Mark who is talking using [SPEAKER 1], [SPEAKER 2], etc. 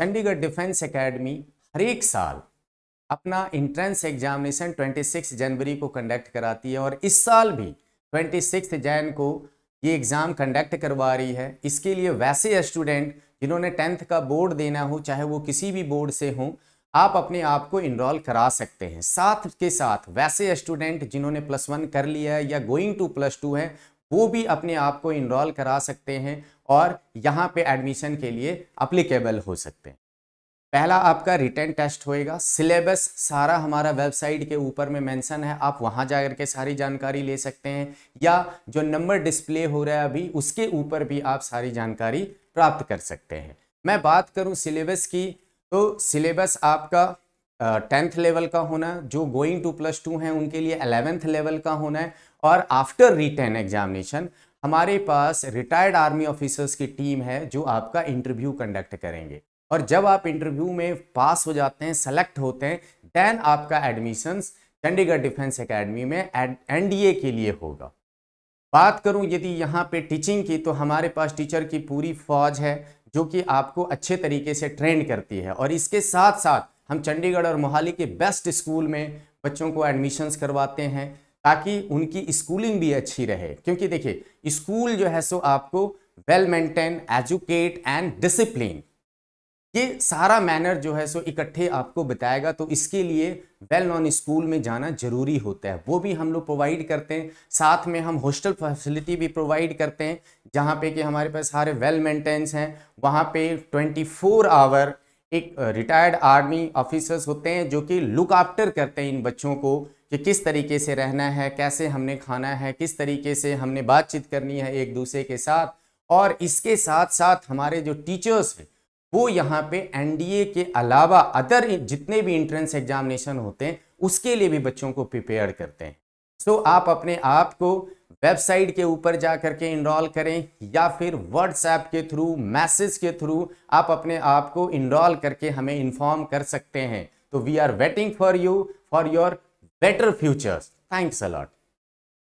[SPEAKER 1] Chandigarh defence academy हर एक साल अपना इंट्रेंस एग्जामिनेशन 26 जनवरी को कंडक्ट कराती है और इस साल भी 26 जैन को ये एग्ज़ाम कंडक्ट करवा रही है इसके लिए वैसे स्टूडेंट जिन्होंने टेंथ का बोर्ड देना हो चाहे वो किसी भी बोर्ड से हों आप अपने आप को इनरोल करा सकते हैं साथ के साथ वैसे स्टूडेंट जिन्होंने प्लस वन कर लिया है या गोइंग टू प्लस टू है वो भी अपने आप को इनरोल करा सकते हैं और यहाँ पे एडमिशन के लिए अप्लीकेबल हो सकते हैं पहला आपका रिटर्न टेस्ट होएगा सिलेबस सारा हमारा वेबसाइट के ऊपर में मेंशन है आप वहाँ जा के सारी जानकारी ले सकते हैं या जो नंबर डिस्प्ले हो रहा है अभी उसके ऊपर भी आप सारी जानकारी प्राप्त कर सकते हैं मैं बात करूँ सिलेबस की तो सिलेबस आपका टेंथ लेवल का होना जो गोइंग टू प्लस टू हैं उनके लिए अलेवेंथ लेवल का होना है और आफ्टर रिटर्न एग्जामिनेशन हमारे पास रिटायर्ड आर्मी ऑफिसर्स की टीम है जो आपका इंटरव्यू कंडक्ट करेंगे और जब आप इंटरव्यू में पास हो जाते हैं सेलेक्ट होते हैं देन आपका एडमिशंस चंडीगढ़ डिफेंस एकेडमी में एनडीए के लिए होगा बात करूं यदि यहाँ पे टीचिंग की तो हमारे पास टीचर की पूरी फौज है जो कि आपको अच्छे तरीके से ट्रेंड करती है और इसके साथ साथ हम चंडीगढ़ और मोहाली के बेस्ट स्कूल में बच्चों को एडमिशन्स करवाते हैं ताकि उनकी स्कूलिंग भी अच्छी रहे क्योंकि देखिए स्कूल जो है सो आपको well maintain educate and discipline ये सारा मैनर जो है सो इकट्ठे आपको बताएगा तो इसके लिए वेल नॉन स्कूल में जाना जरूरी होता है वो भी हम लोग प्रोवाइड करते हैं साथ में हम हॉस्टल फैसिलिटी भी प्रोवाइड करते हैं जहाँ पे कि हमारे पास सारे वेल मेंटेन्स हैं वहाँ पे 24 फोर आवर एक रिटायर्ड आर्मी ऑफिसर्स होते हैं जो कि लुक आफ्टर करते हैं इन बच्चों को कि किस तरीके से रहना है कैसे हमने खाना है किस तरीके से हमने बातचीत करनी है एक दूसरे के साथ और इसके साथ साथ हमारे जो टीचर्स हैं वो यहाँ पे एनडीए के अलावा अदर जितने भी इंट्रेंस एग्जामिनेशन होते हैं उसके लिए भी बच्चों को प्रिपेयर करते हैं सो so, आप अपने आप को वेबसाइट के ऊपर जा करके इनरॉल करें या फिर व्हाट्सएप के थ्रू मैसेज के थ्रू आप अपने आप को इनरॉल करके हमें इन्फॉर्म कर सकते हैं तो we are waiting for you for your better futures thanks allot